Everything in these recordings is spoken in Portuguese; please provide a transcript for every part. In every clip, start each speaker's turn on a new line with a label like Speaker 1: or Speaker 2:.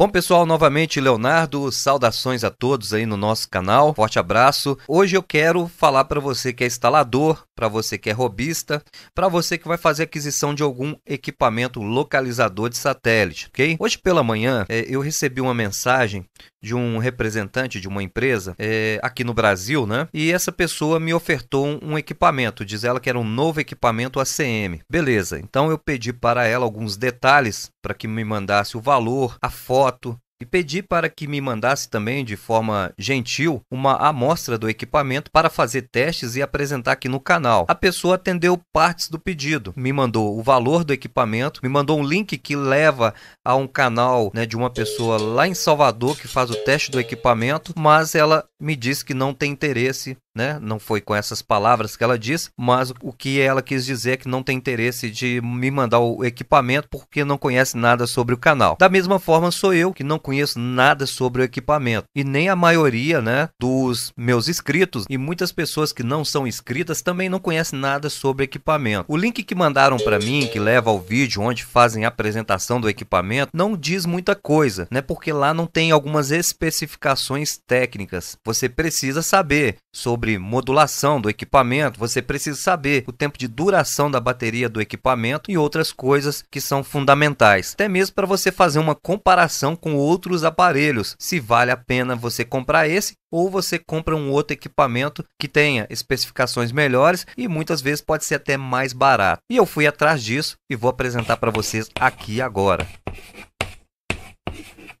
Speaker 1: Bom, pessoal, novamente Leonardo, saudações a todos aí no nosso canal, forte abraço. Hoje eu quero falar para você que é instalador, para você que é robista, para você que vai fazer aquisição de algum equipamento localizador de satélite, ok? Hoje pela manhã é, eu recebi uma mensagem de um representante de uma empresa é, aqui no Brasil, né? E essa pessoa me ofertou um, um equipamento, diz ela que era um novo equipamento ACM. Beleza, então eu pedi para ela alguns detalhes para que me mandasse o valor, a foto, e pedi para que me mandasse também, de forma gentil, uma amostra do equipamento para fazer testes e apresentar aqui no canal. A pessoa atendeu partes do pedido, me mandou o valor do equipamento, me mandou um link que leva a um canal né, de uma pessoa lá em Salvador que faz o teste do equipamento, mas ela me disse que não tem interesse, né? Não foi com essas palavras que ela disse, mas o que ela quis dizer é que não tem interesse de me mandar o equipamento porque não conhece nada sobre o canal. Da mesma forma, sou eu que não conheço nada sobre o equipamento e nem a maioria, né, dos meus inscritos e muitas pessoas que não são inscritas também não conhecem nada sobre equipamento. O link que mandaram para mim, que leva ao vídeo onde fazem a apresentação do equipamento, não diz muita coisa, né? Porque lá não tem algumas especificações técnicas você precisa saber sobre modulação do equipamento, você precisa saber o tempo de duração da bateria do equipamento e outras coisas que são fundamentais. Até mesmo para você fazer uma comparação com outros aparelhos, se vale a pena você comprar esse ou você compra um outro equipamento que tenha especificações melhores e muitas vezes pode ser até mais barato. E eu fui atrás disso e vou apresentar para vocês aqui agora.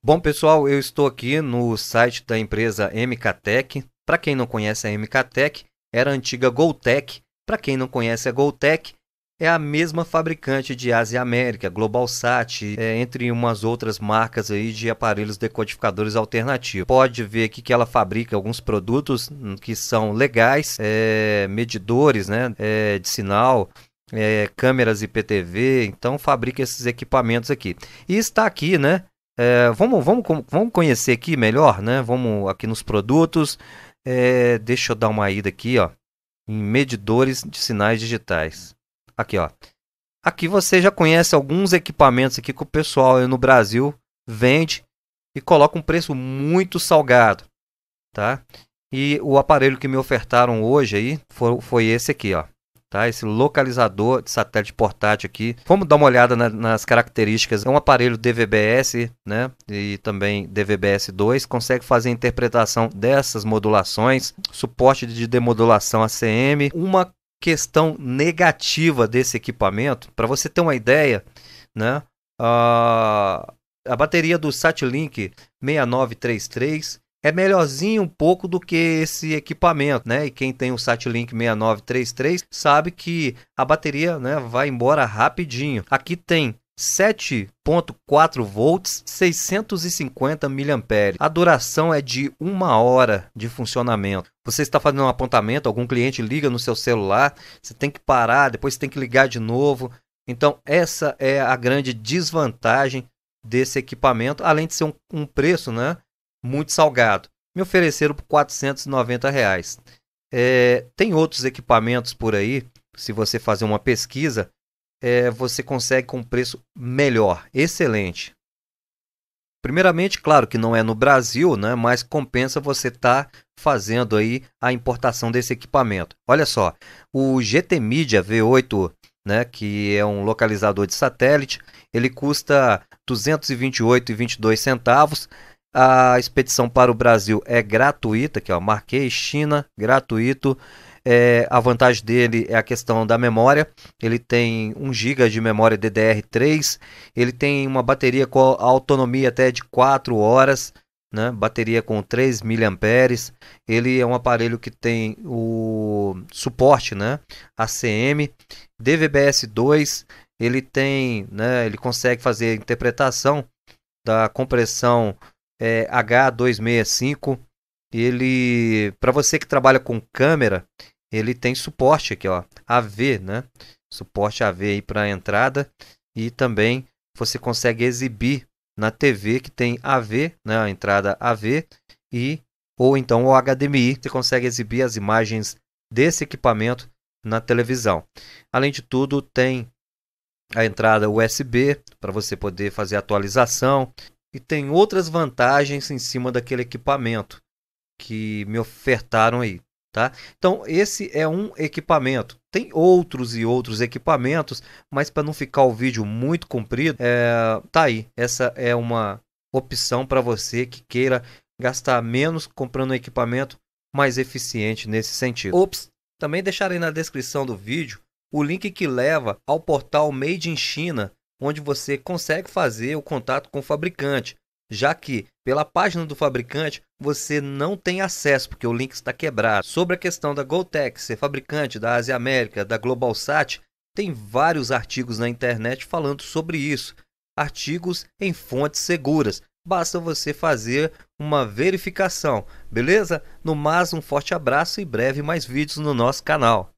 Speaker 1: Bom, pessoal, eu estou aqui no site da empresa MKTech. Para quem não conhece a MKTech, era a antiga Goltech. Para quem não conhece a Goltech, é a mesma fabricante de Ásia América, Globalsat, é, entre umas outras marcas aí de aparelhos decodificadores alternativos. Pode ver aqui que ela fabrica alguns produtos que são legais, é, medidores né, é, de sinal, é, câmeras IPTV, então fabrica esses equipamentos aqui. E está aqui, né? É, vamos, vamos, vamos conhecer aqui melhor, né? Vamos aqui nos produtos. É, deixa eu dar uma ida aqui, ó, em medidores de sinais digitais. Aqui, ó. Aqui você já conhece alguns equipamentos aqui que o pessoal no Brasil vende e coloca um preço muito salgado, tá? E o aparelho que me ofertaram hoje aí foi, foi esse aqui, ó tá? Esse localizador de satélite portátil aqui. Vamos dar uma olhada na, nas características. É um aparelho DVBS, né? E também DVBS2. Consegue fazer a interpretação dessas modulações, suporte de demodulação ACM. Uma questão negativa desse equipamento, para você ter uma ideia, né? Uh, a bateria do Satlink 6933 é melhorzinho um pouco do que esse equipamento, né? E quem tem o Satlink 6933 sabe que a bateria, né, vai embora rapidinho. Aqui tem 7.4 volts, 650 mAh. A duração é de uma hora de funcionamento. Você está fazendo um apontamento, algum cliente liga no seu celular, você tem que parar, depois tem que ligar de novo. Então, essa é a grande desvantagem desse equipamento, além de ser um, um preço, né? muito salgado. Me ofereceram por 490 reais. É, tem outros equipamentos por aí, se você fazer uma pesquisa, é, você consegue com um preço melhor, excelente. Primeiramente, claro que não é no Brasil, né, mas compensa você estar tá fazendo aí a importação desse equipamento. Olha só, o GT Media V8, né, que é um localizador de satélite, ele custa 228,22 centavos a expedição para o Brasil é gratuita, que eu marquei China, gratuito. É, a vantagem dele é a questão da memória. Ele tem 1 GB de memória DDR3. Ele tem uma bateria com autonomia até de 4 horas. Né? Bateria com 3 mAh. Ele é um aparelho que tem o suporte né? ACM, DVBS2. Ele tem, né? ele consegue fazer interpretação da compressão é, H265. Ele, para você que trabalha com câmera, ele tem suporte aqui, ó, AV, né? Suporte AV aí para entrada e também você consegue exibir na TV que tem AV, né, a entrada AV e ou então o HDMI, você consegue exibir as imagens desse equipamento na televisão. Além de tudo, tem a entrada USB para você poder fazer atualização, e tem outras vantagens em cima daquele equipamento que me ofertaram aí, tá? Então esse é um equipamento. Tem outros e outros equipamentos, mas para não ficar o vídeo muito comprido, é, tá aí. Essa é uma opção para você que queira gastar menos comprando um equipamento mais eficiente nesse sentido. Ops, também deixarei na descrição do vídeo o link que leva ao portal Made in China onde você consegue fazer o contato com o fabricante, já que pela página do fabricante você não tem acesso porque o link está quebrado. Sobre a questão da Goltec ser fabricante da Ásia América, da Globalsat, tem vários artigos na internet falando sobre isso. Artigos em fontes seguras. Basta você fazer uma verificação, beleza? No mais, um forte abraço e breve mais vídeos no nosso canal.